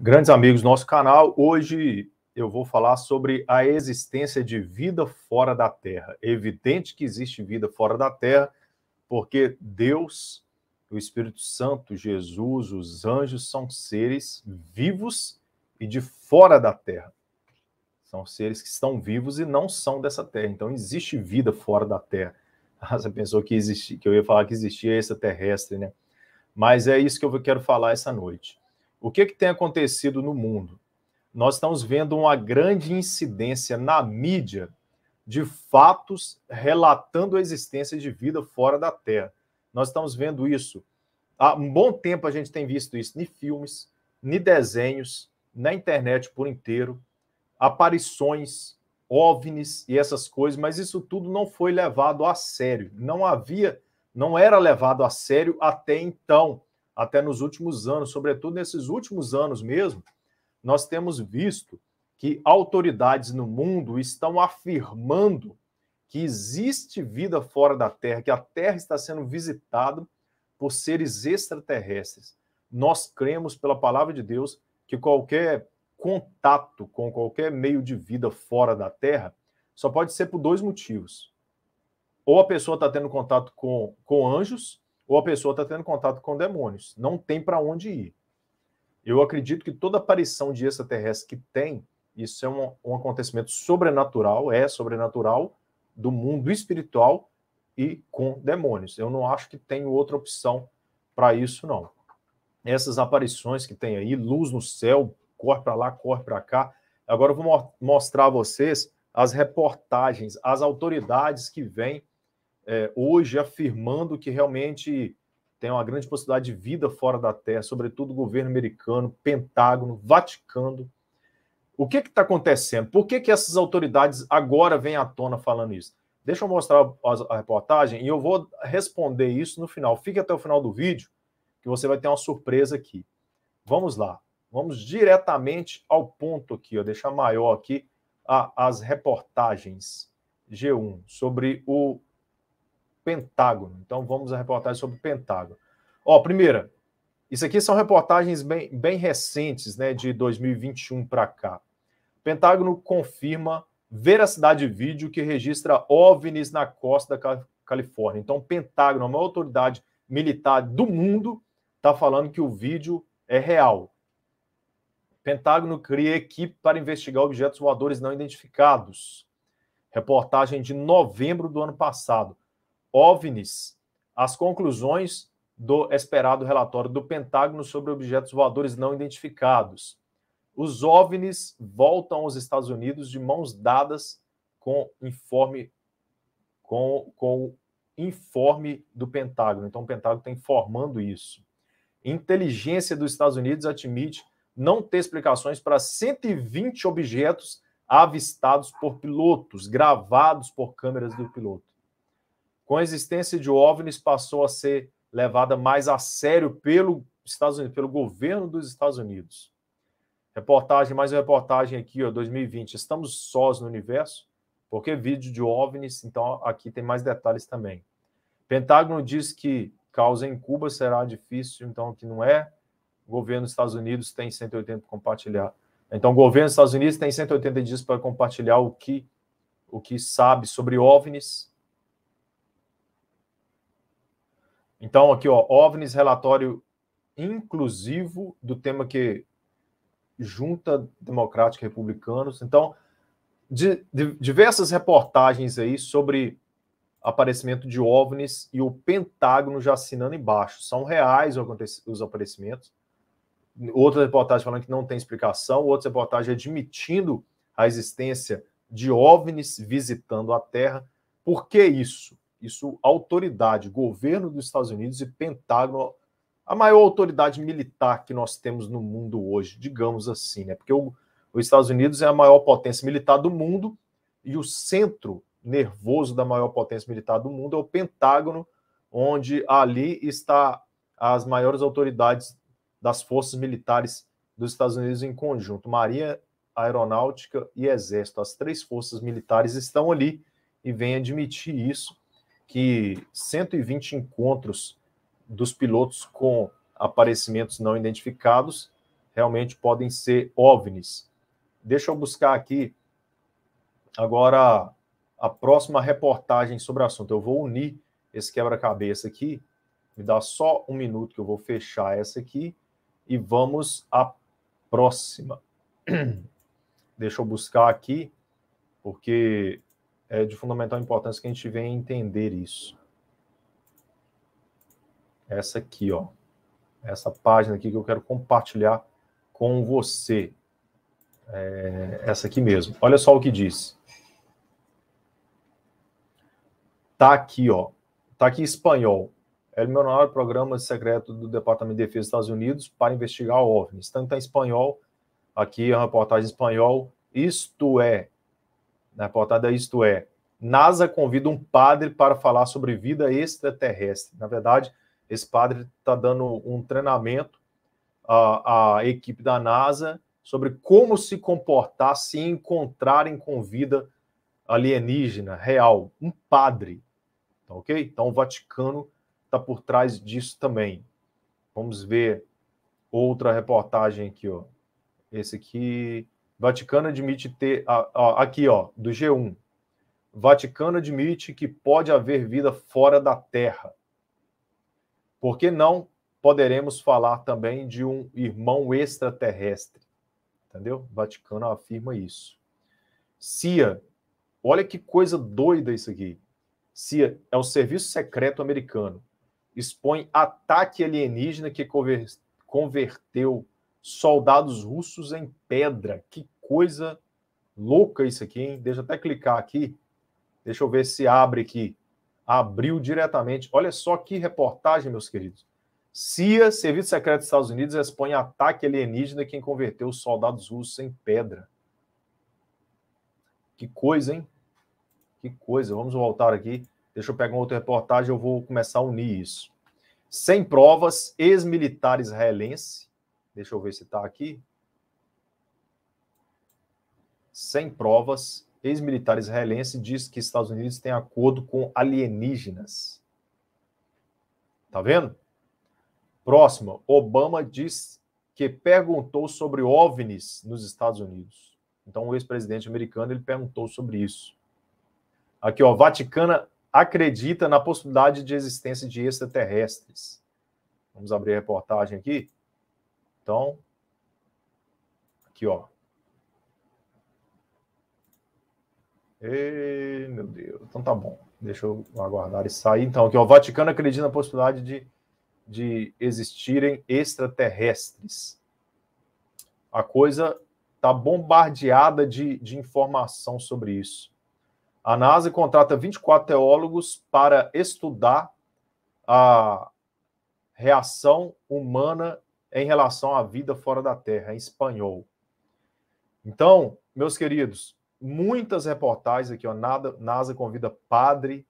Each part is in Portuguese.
Grandes amigos do nosso canal, hoje eu vou falar sobre a existência de vida fora da Terra. É evidente que existe vida fora da Terra, porque Deus, o Espírito Santo, Jesus, os anjos são seres vivos e de fora da Terra. São seres que estão vivos e não são dessa Terra. Então existe vida fora da Terra. Ah, você pensou que, existia, que eu ia falar que existia extraterrestre, né? Mas é isso que eu quero falar essa noite. O que, que tem acontecido no mundo? Nós estamos vendo uma grande incidência na mídia de fatos relatando a existência de vida fora da Terra. Nós estamos vendo isso. Há um bom tempo a gente tem visto isso em filmes, em desenhos, na internet por inteiro, aparições, OVNIs e essas coisas, mas isso tudo não foi levado a sério. Não havia, não era levado a sério até então até nos últimos anos, sobretudo nesses últimos anos mesmo, nós temos visto que autoridades no mundo estão afirmando que existe vida fora da Terra, que a Terra está sendo visitada por seres extraterrestres. Nós cremos, pela palavra de Deus, que qualquer contato com qualquer meio de vida fora da Terra só pode ser por dois motivos. Ou a pessoa está tendo contato com, com anjos, ou a pessoa está tendo contato com demônios. Não tem para onde ir. Eu acredito que toda aparição de extraterrestre que tem, isso é um, um acontecimento sobrenatural, é sobrenatural, do mundo espiritual e com demônios. Eu não acho que tem outra opção para isso, não. Essas aparições que tem aí, luz no céu, corre para lá, corre para cá. Agora eu vou mostrar a vocês as reportagens, as autoridades que vêm é, hoje afirmando que realmente tem uma grande possibilidade de vida fora da Terra, sobretudo o governo americano, Pentágono, Vaticano. O que está acontecendo? Por que, que essas autoridades agora vêm à tona falando isso? Deixa eu mostrar a reportagem e eu vou responder isso no final. Fique até o final do vídeo, que você vai ter uma surpresa aqui. Vamos lá. Vamos diretamente ao ponto aqui, ó, deixar maior aqui a, as reportagens G1 sobre o Pentágono. Então vamos à reportagem sobre o Pentágono. Ó, primeira, isso aqui são reportagens bem, bem recentes, né, de 2021 para cá. O Pentágono confirma veracidade de vídeo que registra OVNIs na costa da Califórnia. Então, o Pentágono, a maior autoridade militar do mundo, está falando que o vídeo é real. Pentágono cria equipe para investigar objetos voadores não identificados. Reportagem de novembro do ano passado. OVNIs, as conclusões do esperado relatório do Pentágono sobre objetos voadores não identificados. Os OVNIs voltam aos Estados Unidos de mãos dadas com informe com, com informe do Pentágono. Então, o Pentágono está informando isso. Inteligência dos Estados Unidos admite não ter explicações para 120 objetos avistados por pilotos, gravados por câmeras do piloto com a existência de OVNIs passou a ser levada mais a sério pelo Estados Unidos, pelo governo dos Estados Unidos. Reportagem, mais uma reportagem aqui, ó, 2020. Estamos sós no universo? Porque vídeo de OVNIs, então aqui tem mais detalhes também. Pentágono diz que causa em Cuba será difícil, então que não é. O governo dos Estados Unidos tem 180 para compartilhar. Então, o governo dos Estados Unidos tem 180 dias para compartilhar o que o que sabe sobre OVNIs Então, aqui, ó, OVNIs, relatório inclusivo do tema que junta democrática e republicanos. Então, de, de, diversas reportagens aí sobre aparecimento de OVNIs e o Pentágono já assinando embaixo. São reais os aparecimentos. Outra reportagem falando que não tem explicação, outra reportagem admitindo a existência de OVNIs visitando a Terra. Por que isso? Isso, autoridade, governo dos Estados Unidos e Pentágono, a maior autoridade militar que nós temos no mundo hoje, digamos assim, né? Porque o, os Estados Unidos é a maior potência militar do mundo e o centro nervoso da maior potência militar do mundo é o Pentágono, onde ali está as maiores autoridades das forças militares dos Estados Unidos em conjunto, Marinha, Aeronáutica e Exército. As três forças militares estão ali e vem admitir isso que 120 encontros dos pilotos com aparecimentos não identificados realmente podem ser OVNIs. Deixa eu buscar aqui agora a próxima reportagem sobre o assunto. Eu vou unir esse quebra-cabeça aqui. Me dá só um minuto que eu vou fechar essa aqui e vamos à próxima. Deixa eu buscar aqui, porque é de fundamental importância que a gente venha entender isso. Essa aqui, ó. Essa página aqui que eu quero compartilhar com você. É essa aqui mesmo. Olha só o que diz. Tá aqui, ó. Tá aqui em espanhol. É o menor programa secreto do Departamento de Defesa dos Estados Unidos para investigar OVNIs. Tanto está em espanhol, aqui é uma reportagem em espanhol. Isto é na né, portada, isto é, NASA convida um padre para falar sobre vida extraterrestre. Na verdade, esse padre está dando um treinamento à, à, equipe da NASA sobre como se comportar se encontrarem com vida alienígena real. Um padre, tá ok? Então, o Vaticano está por trás disso também. Vamos ver outra reportagem aqui, ó. Esse aqui Vaticano admite ter. Ah, aqui, ó, do G1. Vaticano admite que pode haver vida fora da Terra. Por que não poderemos falar também de um irmão extraterrestre? Entendeu? Vaticano afirma isso. CIA, olha que coisa doida isso aqui. CIA é o serviço secreto americano. Expõe ataque alienígena que converteu soldados russos em pedra. Que coisa louca isso aqui, hein? Deixa eu até clicar aqui. Deixa eu ver se abre aqui. Abriu diretamente. Olha só que reportagem, meus queridos. CIA, Serviço Secreto dos Estados Unidos, expõe ataque alienígena quem converteu os soldados russos em pedra. Que coisa, hein? Que coisa. Vamos voltar aqui. Deixa eu pegar uma outra reportagem, eu vou começar a unir isso. Sem provas, ex-militar israelense Deixa eu ver se está aqui. Sem provas, ex-militar israelense diz que Estados Unidos tem acordo com alienígenas. Tá vendo? Próxima, Obama diz que perguntou sobre OVNIs nos Estados Unidos. Então, o ex-presidente americano ele perguntou sobre isso. Aqui, ó, Vaticana acredita na possibilidade de existência de extraterrestres. Vamos abrir a reportagem aqui. Então, aqui, ó. ei meu Deus. Então tá bom. Deixa eu aguardar e sair. Então, aqui, ó. O Vaticano acredita na possibilidade de, de existirem extraterrestres. A coisa tá bombardeada de, de informação sobre isso. A NASA contrata 24 teólogos para estudar a reação humana em relação à vida fora da Terra, em espanhol. Então, meus queridos, muitas reportagens aqui, ó, NASA convida padre,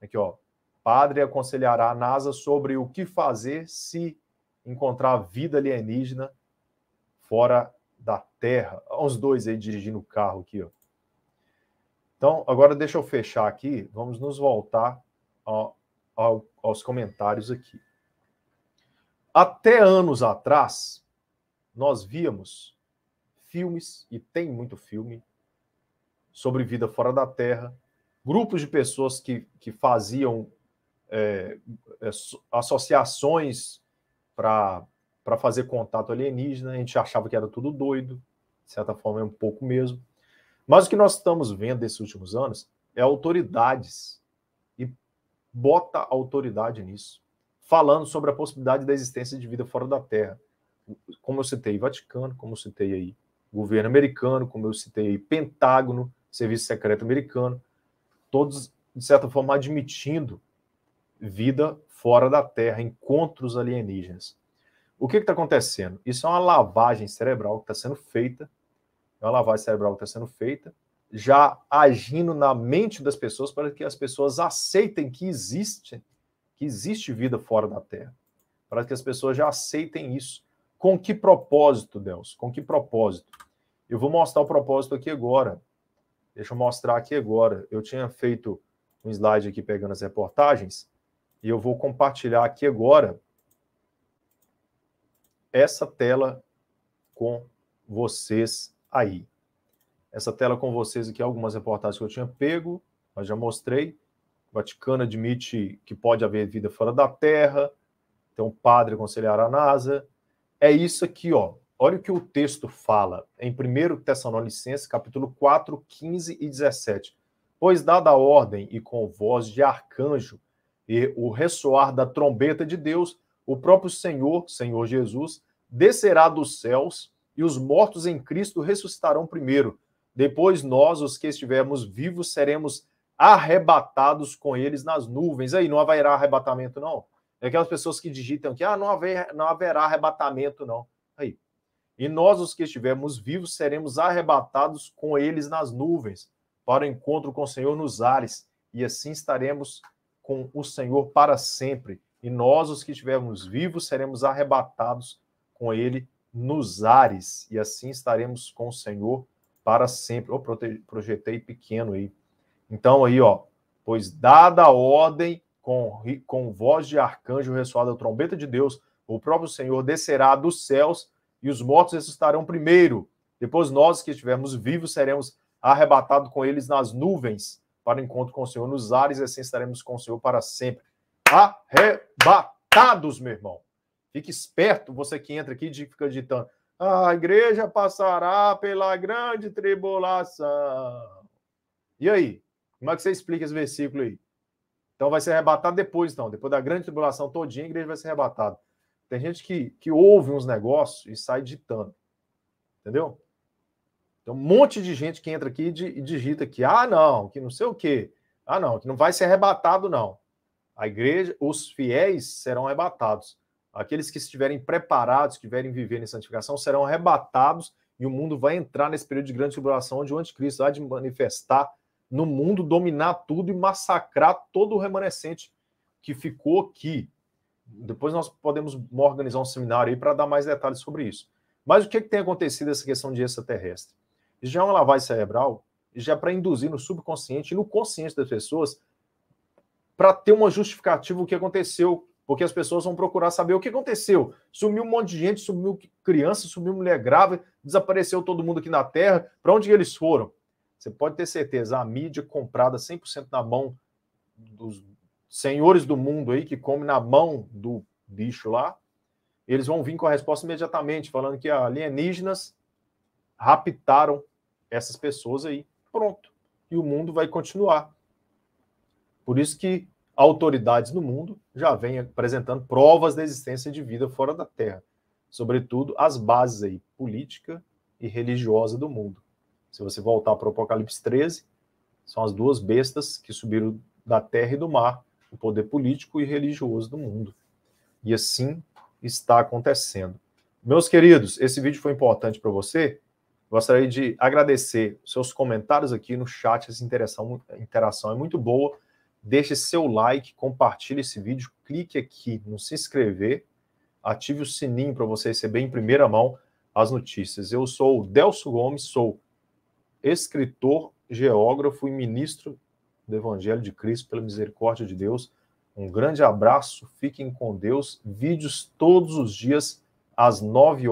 aqui, ó, padre aconselhará a NASA sobre o que fazer se encontrar vida alienígena fora da Terra. Olha os dois aí dirigindo o carro aqui, ó. Então, agora deixa eu fechar aqui, vamos nos voltar ó, ao, aos comentários aqui. Até anos atrás, nós víamos filmes, e tem muito filme, sobre vida fora da Terra, grupos de pessoas que, que faziam é, é associações para fazer contato alienígena, a gente achava que era tudo doido, de certa forma é um pouco mesmo. Mas o que nós estamos vendo nesses últimos anos é autoridades, e bota autoridade nisso falando sobre a possibilidade da existência de vida fora da Terra. Como eu citei, Vaticano, como eu citei aí, governo americano, como eu citei aí, Pentágono, Serviço Secreto Americano, todos, de certa forma, admitindo vida fora da Terra, encontros alienígenas. O que está acontecendo? Isso é uma lavagem cerebral que está sendo feita, é uma lavagem cerebral que está sendo feita, já agindo na mente das pessoas para que as pessoas aceitem que existe, que existe vida fora da Terra, para que as pessoas já aceitem isso. Com que propósito, Deus? Com que propósito? Eu vou mostrar o propósito aqui agora. Deixa eu mostrar aqui agora. Eu tinha feito um slide aqui pegando as reportagens e eu vou compartilhar aqui agora essa tela com vocês aí. Essa tela com vocês aqui, algumas reportagens que eu tinha pego, mas já mostrei. O Vaticano admite que pode haver vida fora da Terra. Tem então um padre conselhar a NASA. É isso aqui, ó. Olha o que o texto fala em 1 Tessalonicenses, capítulo 4, 15 e 17. Pois, dada a ordem e com voz de arcanjo e o ressoar da trombeta de Deus, o próprio Senhor, Senhor Jesus, descerá dos céus e os mortos em Cristo ressuscitarão primeiro. Depois nós, os que estivermos vivos, seremos arrebatados com eles nas nuvens. Aí, não haverá arrebatamento, não? É aquelas pessoas que digitam que ah, não, haver, não haverá arrebatamento, não. Aí. E nós, os que estivermos vivos, seremos arrebatados com eles nas nuvens, para o encontro com o Senhor nos ares. E assim estaremos com o Senhor para sempre. E nós, os que estivermos vivos, seremos arrebatados com ele nos ares. E assim estaremos com o Senhor para sempre. Eu projetei pequeno aí. Então aí, ó, pois dada a ordem com, com voz de arcanjo ressoada a trombeta de Deus, o próprio Senhor descerá dos céus e os mortos ressuscitarão primeiro. Depois nós que estivermos vivos seremos arrebatados com eles nas nuvens para o encontro com o Senhor nos ares e assim estaremos com o Senhor para sempre. Arrebatados, meu irmão. Fique esperto, você que entra aqui e fica ditando. A igreja passará pela grande tribulação. E aí? Como é que você explica esse versículo aí? Então vai ser arrebatado depois, então. Depois da grande tribulação todinha, a igreja vai ser arrebatada. Tem gente que, que ouve uns negócios e sai ditando. Entendeu? Tem um monte de gente que entra aqui e digita que, ah, não, que não sei o quê. Ah, não, que não vai ser arrebatado, não. A igreja, os fiéis serão arrebatados. Aqueles que estiverem preparados, que estiverem vivendo em santificação, serão arrebatados e o mundo vai entrar nesse período de grande tribulação, onde o anticristo vai de manifestar no mundo, dominar tudo e massacrar todo o remanescente que ficou aqui. Depois nós podemos organizar um seminário aí para dar mais detalhes sobre isso. Mas o que, é que tem acontecido essa questão de extraterrestre? Já é uma lavagem cerebral, já é para induzir no subconsciente e no consciente das pessoas para ter uma justificativa o que aconteceu, porque as pessoas vão procurar saber o que aconteceu. Sumiu um monte de gente, sumiu criança, sumiu mulher grave, desapareceu todo mundo aqui na Terra, para onde eles foram? Você pode ter certeza, a mídia comprada 100% na mão dos senhores do mundo aí, que come na mão do bicho lá, eles vão vir com a resposta imediatamente, falando que alienígenas raptaram essas pessoas aí. Pronto. E o mundo vai continuar. Por isso que autoridades no mundo já vêm apresentando provas da existência de vida fora da Terra, sobretudo as bases aí política e religiosa do mundo. Se você voltar para o Apocalipse 13, são as duas bestas que subiram da terra e do mar, o poder político e religioso do mundo. E assim está acontecendo. Meus queridos, esse vídeo foi importante para você. Gostaria de agradecer seus comentários aqui no chat, essa interação, interação é muito boa. Deixe seu like, compartilhe esse vídeo, clique aqui no se inscrever, ative o sininho para você receber em primeira mão as notícias. Eu sou o Delso Gomes, sou escritor, geógrafo e ministro do Evangelho de Cristo, pela misericórdia de Deus. Um grande abraço, fiquem com Deus. Vídeos todos os dias às 9 horas.